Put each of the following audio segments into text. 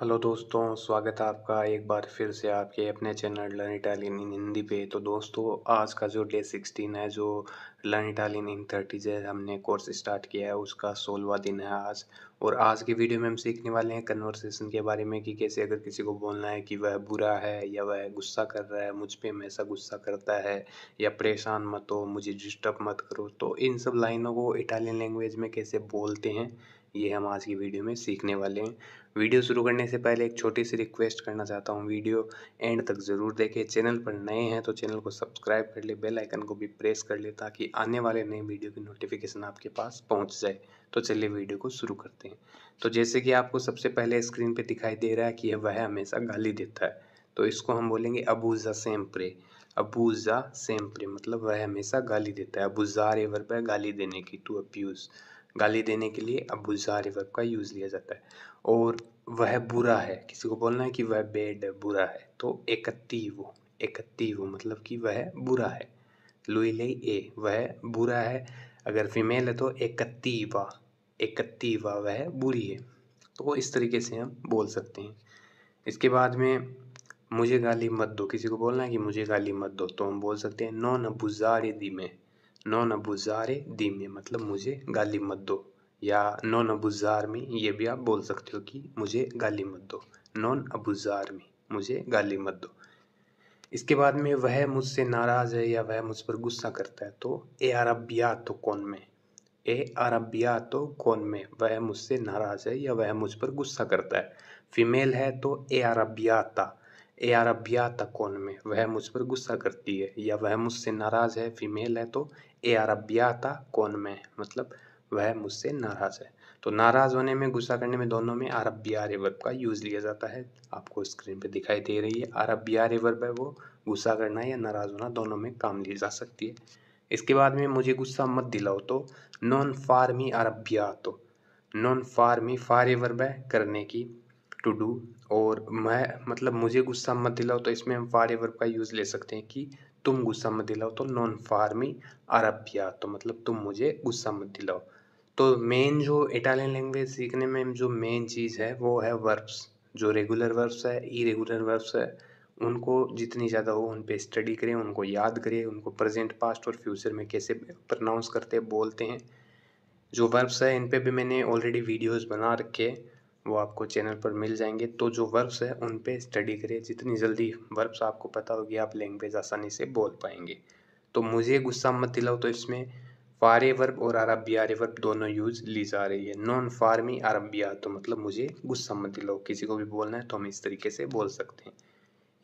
hello दोस्तों स्वागत है आपका एक बार फिर से आपके अपने channel learn Italian in Hindi पे तो दोस्तों आज का जो डे सिक्सटीन है जो लर्न इटालियन इन थर्टी जो हमने कोर्स स्टार्ट किया है उसका सोलवा दिन है आज और आज की वीडियो में हम सीखने वाले हैं कन्वर्सेशन के बारे में कि कैसे अगर किसी को बोलना है कि वह बुरा है या वह गुस्सा कर रहा है मुझ पर हमेशा गुस्सा करता है या परेशान मत हो मुझे डिस्टर्ब मत करो तो इन सब लाइनों को इटालियन लैंग्वेज में कैसे बोलते हैं ये हम आज की वीडियो में सीखने वाले हैं वीडियो शुरू करने से पहले एक छोटी सी रिक्वेस्ट करना चाहता हूँ वीडियो एंड तक ज़रूर देखें चैनल पर नए हैं तो चैनल को सब्सक्राइब कर ले बेल आइकन को भी प्रेस कर ले ताकि आने वाले नए वीडियो की नोटिफिकेशन आपके पास पहुँच जाए तो चलिए वीडियो को शुरू करते हैं तो जैसे कि आपको सबसे पहले स्क्रीन पर दिखाई दे रहा है कि वह हमेशा गाली देता है तो इसको हम बोलेंगे अबूजा सेम्प्रे अबूजा सेम्प्रे मतलब वह हमेशा गाली देता है अबूजा रेवर पर गाली देने की टू अब्यूज़ गाली देने के लिए अबूजा रिवर्ब का यूज़ लिया जाता है और वह बुरा है किसी को बोलना है कि वह बेड बुरा है तो एकत्ती वो एकत्ती वो मतलब कि वह बुरा है लुई ले ए वह बुरा है अगर फीमेल है तो एकत्ती वा एकत्ती वह बुरी है तो इस तरीके से हम बोल सकते हैं इसके बाद में मुझे गाली मत दो किसी को बोलना है कि मुझे गाली मत दो तो हम बोल सकते हैं नौ न बुजारे दी में नौ न बुजारे दी में मतलब मुझे गाली मत दो या नॉन अबूजा आर्मी ये भी आप बोल सकते हो कि मुझे गाली मत दो नॉन अबूजा आर्मी मुझे गाली मत दो इसके बाद में वह मुझसे नाराज़ है या वह मुझ पर गुस्सा करता है तो ए अरबिया तो कौन में ए अरबिया तो कौन में वह मुझसे नाराज़ है या वह मुझ पर गुस्सा करता है फीमेल है तो ए अरबियाता ए अरबियाता कौन में वह मुझ पर गुस्सा करती है या वह मुझसे नाराज़ है फीमेल है तो ए अरबियाता कौन में मतलब वह मुझसे नाराज़ है तो नाराज़ होने में गुस्सा करने में दोनों में अरब बी आर वर्ब का यूज़ लिया जाता है आपको स्क्रीन पे दिखाई दे रही है अरब बी आर वर्ब है वो गुस्सा करना या नाराज़ होना दोनों में काम ली जा सकती है इसके बाद में मुझे गुस्सा मत दिलाओ तो नॉन फार्मी अरबिया तो नॉन फार्मी फार वर्ब है करने की टू डू और मैं मतलब मुझे गुस्सा मत दिलाओ तो इसमें हम फार वर्ब का यूज़ ले सकते हैं कि तुम गुस्सा मत दिलाओ तो नॉन फार्मी अरबिया तो मतलब तुम मुझे गुस्सा मत दिलाओ तो मेन जो इटालियन लैंग्वेज सीखने में जो मेन चीज़ है वो है वर्ब्स जो रेगुलर वर्ब्स है ई रेगुलर वर्ब्स है उनको जितनी ज़्यादा हो उन पे स्टडी करें उनको याद करें उनको प्रेजेंट पास्ट और फ्यूचर में कैसे प्रनाउंस करते बोलते हैं जो वर्ब्स है इन पे भी मैंने ऑलरेडी वीडियोस बना रखे वो आपको चैनल पर मिल जाएंगे तो जो वर्ब्स है उन पे स्टडी करें जितनी जल्दी वर्ब्स आपको पता होगी आप लैंग्वेज आसानी से बोल पाएंगे तो मुझे गुस्सा मत दिलाओ तो इसमें फारे वर्ब और अरबी आर वर्ब दोनों यूज़ ली जा रही है नॉन फार्मी अरबिया तो मतलब मुझे गुस्सा मत दिलाओ किसी को भी बोलना है तो हम इस तरीके से बोल सकते हैं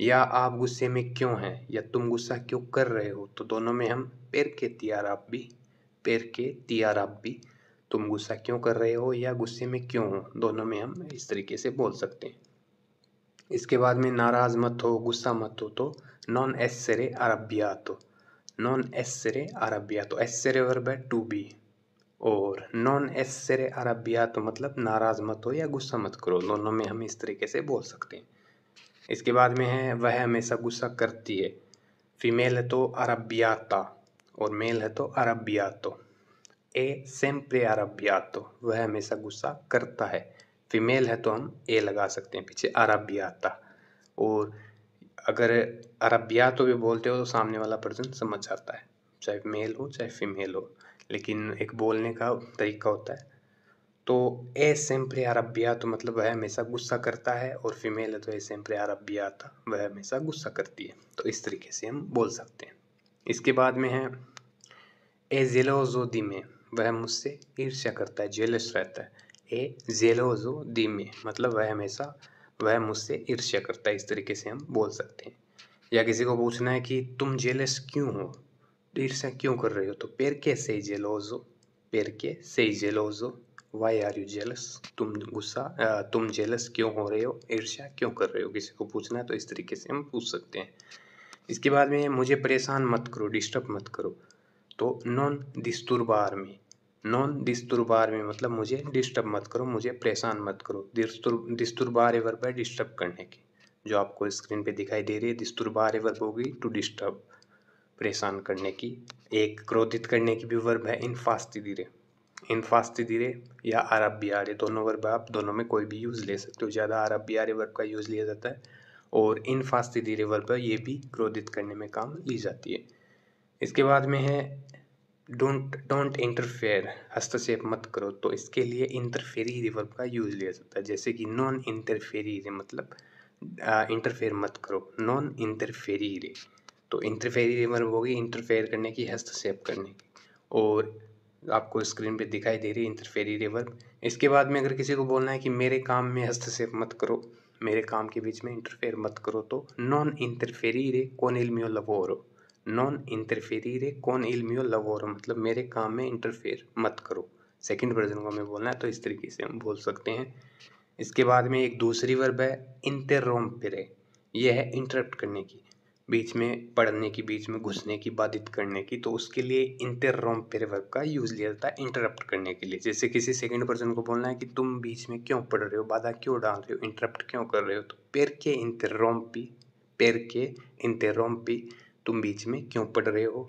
या आप गुस्से में क्यों हैं या तुम गुस्सा क्यों कर रहे हो तो दोनों में हम पैर के तियार आप भी पैर के तियार आप भी तुम गुस्सा क्यों कर रहे हो या गुस्से में क्यों हो दोनों में हम इस तरीके से बोल सकते हैं इसके बाद में नाराज़ मत हो गुस्सा मत हो तो नॉन एस सरे अरबिया तो नॉन essere अरबिया तो verb वर्ब है टू बी और नॉन एसरे अरबिया तो मतलब नाराज़ मत हो या गुस्सा मत करो दोनों में हम इस तरीके से बोल सकते हैं इसके बाद में है वह हमेशा गुस्सा करती है फीमेल है तो अरबियाता और मेल है तो अरबियातो ए सेम्प्रे अरबियातो वह हमेशा गुस्सा करता है फीमेल है तो हम ए लगा सकते हैं पीछे अरबियाता और अगर अरबिया तो भी बोलते हो तो सामने वाला पर्सन समझ जाता है चाहे मेल हो चाहे फीमेल हो लेकिन एक बोलने का तरीका होता है तो ए सेम्प्रे अरबिया तो मतलब वह हमेशा गुस्सा करता है और फीमेल है तो ए सेम्प्रे अरबिया था वह हमेशा गुस्सा करती है तो इस तरीके से हम बोल सकते हैं इसके बाद में है ए जेलोजो दी में वह मुझसे ईर्ष्या करता है जेलस रहता है ए जेलोजो दी में मतलब वह हमेशा वह मुझसे ईर्ष्या करता है इस तरीके से हम बोल सकते हैं या किसी को पूछना है कि तुम जेलस क्यों हो तो ईर्ष्या क्यों कर रहे हो तो पेर के सही जेलोज हो पेर के सही जेलोज हो वाई आर यू जेलस तुम गुस्सा तुम जेलस क्यों हो रहे हो ईर्ष्या क्यों कर रहे हो किसी को पूछना है तो इस तरीके से हम पूछ सकते हैं इसके बाद में मुझे परेशान मत करो डिस्टर्ब मत करो तो नॉन दिस्तुरबार में नॉन दिस्तुरबार में मतलब मुझे डिस्टर्ब मत करो मुझे परेशान मत करो दिस्तुर दिस्तुरबार एवर डिस्टर्ब करने की जो आपको स्क्रीन पे दिखाई दे रही है दिस्तुरबार एवर होगी टू डिस्टर्ब परेशान करने की एक क्रोधित करने की भी वर्ब है इन फास्ती धीरे इन फास्ती धीरे या अरब बी आर दोनों वर्ब आप दोनों में कोई भी यूज़ ले सकते हो ज़्यादा अरब बी आर वर्ब का यूज़ लिया जाता है और इन फास्ती धीरे वर्ब ये भी क्रोधित करने में काम ली जाती है इसके बाद में है डोंट डोंट इंटरफेयर हस्तक्षेप मत करो तो इसके लिए इंटरफेरी रिवर्ब का यूज़ लिया जाता है जैसे कि नॉन इंटरफेरी रे मतलब इंटरफेयर मत करो नॉन इंटरफेरी रे तो इंटरफेरी रिवर्ब होगी इंटरफेयर करने की हस्तक्षेप करने की और आपको स्क्रीन पे दिखाई दे रही है इंटरफेरी रिवर्ब इसके बाद में अगर किसी को बोलना है कि मेरे काम में हस्तक्षेप मत करो मेरे काम के बीच में इंटरफेयर मत करो तो नॉन इंटरफेरी रे कोनिल मियो लवोरो नॉन इंटरफेरीरे कौन इलमियो लवोर मतलब मेरे काम में इंटरफेयर मत करो सेकंड वर्जन को हमें बोलना है तो इस तरीके से हम बोल सकते हैं इसके बाद में एक दूसरी वर्ब है इंटररोम पेरे यह है इंटरप्ट करने की बीच में पढ़ने की बीच में घुसने की बाधित करने की तो उसके लिए इंटररोम पेरे वर्ब का यूज़ लिया जाता है इंटरप्ट करने के लिए जैसे किसी सेकंड पर्सन को बोलना है कि तुम बीच में क्यों पढ़ रहे हो बाधा क्यों डाल रहे हो इंटरप्ट क्यों कर रहे हो तो पेर के इंटररोम पी पेर के इंटररोम पी तुम बीच में क्यों पड़ रहे हो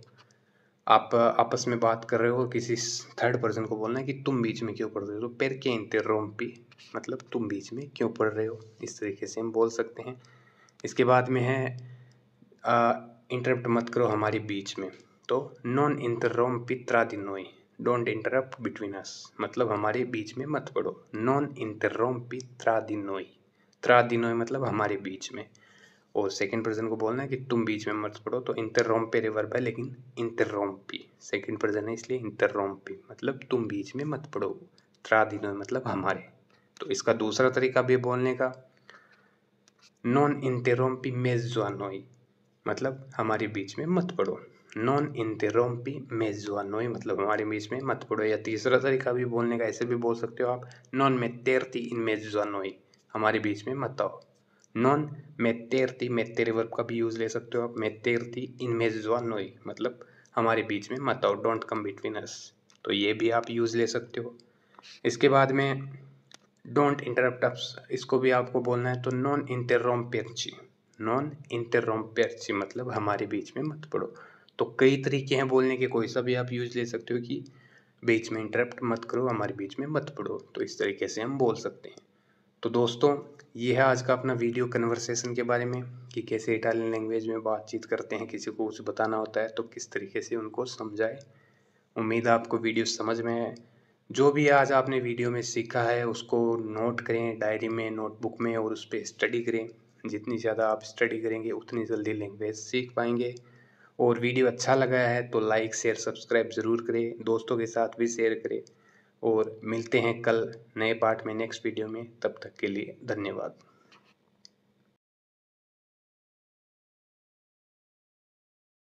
आप आपस में बात कर रहे हो किसी थर्ड पर्सन को बोलना है कि तुम बीच में क्यों पड़ रहे हो तो पेर के पी मतलब तुम बीच में क्यों पड़ रहे हो इस तरीके से हम बोल सकते हैं इसके बाद में है इंटरप्ट मत करो हमारे बीच में तो नॉन इंटरोम्पी दिनोई डोंट इंटरप्ट बिटवीन अस मतलब हमारे बीच में मत पड़ो नॉन दिनोई त्रा दिनोई मतलब हमारे बीच में और सेकंड पर्सन को बोलना है कि तुम बीच में मत पढ़ो तो इंतररोम्पे रिवर्ब है लेकिन इंतररोम्पी सेकंड पर्सन है इसलिए इंटररोम्पी मतलब तुम बीच में मत पढ़ो त्रादिनो मतलब हमारे तो इसका दूसरा तरीका भी बोलने का नॉन इंतरोम्पी मेजवानोई मतलब हमारे बीच में मत पढ़ो नॉन इंतरोम्पी मेजवानोई मतलब हमारे बीच में मत पढ़ो या तीसरा तरीका भी बोलने का ऐसे भी बोल सकते हो आप नॉन मे तैरती इन मेजवानोई हमारे बीच में मत आओ नॉन मेत्तेरती मेत्तेरे वर्ब का भी यूज़ ले सकते हो आप मेत्तेरती इन मेजवानोई मतलब हमारे बीच में मत आओ डोंट कम बिटवीन अस तो ये भी आप यूज़ ले सकते हो इसके बाद में डोंट इंटरप्ट इसको भी आपको बोलना है तो नॉन पेची नॉन पेची मतलब हमारे बीच में मत पड़ो तो कई तरीके हैं बोलने के कोई सा भी आप यूज़ ले सकते हो कि बीच में इंटरप्ट मत करो हमारे बीच में मत पड़ो तो इस तरीके से हम बोल सकते हैं तो दोस्तों ये है आज का अपना वीडियो कन्वर्सेशन के बारे में कि कैसे इटालियन लैंग्वेज में बातचीत करते हैं किसी को कुछ बताना होता है तो किस तरीके से उनको समझाए उम्मीद है आपको वीडियो समझ में है जो भी आज आपने वीडियो में सीखा है उसको नोट करें डायरी में नोटबुक में और उस पर स्टडी करें जितनी ज़्यादा आप स्टडी करेंगे उतनी जल्दी लैंग्वेज सीख पाएंगे और वीडियो अच्छा लगा है तो लाइक शेयर सब्सक्राइब ज़रूर करें दोस्तों के साथ भी शेयर करें और मिलते हैं कल नए पार्ट में नेक्स्ट वीडियो में तब तक के लिए धन्यवाद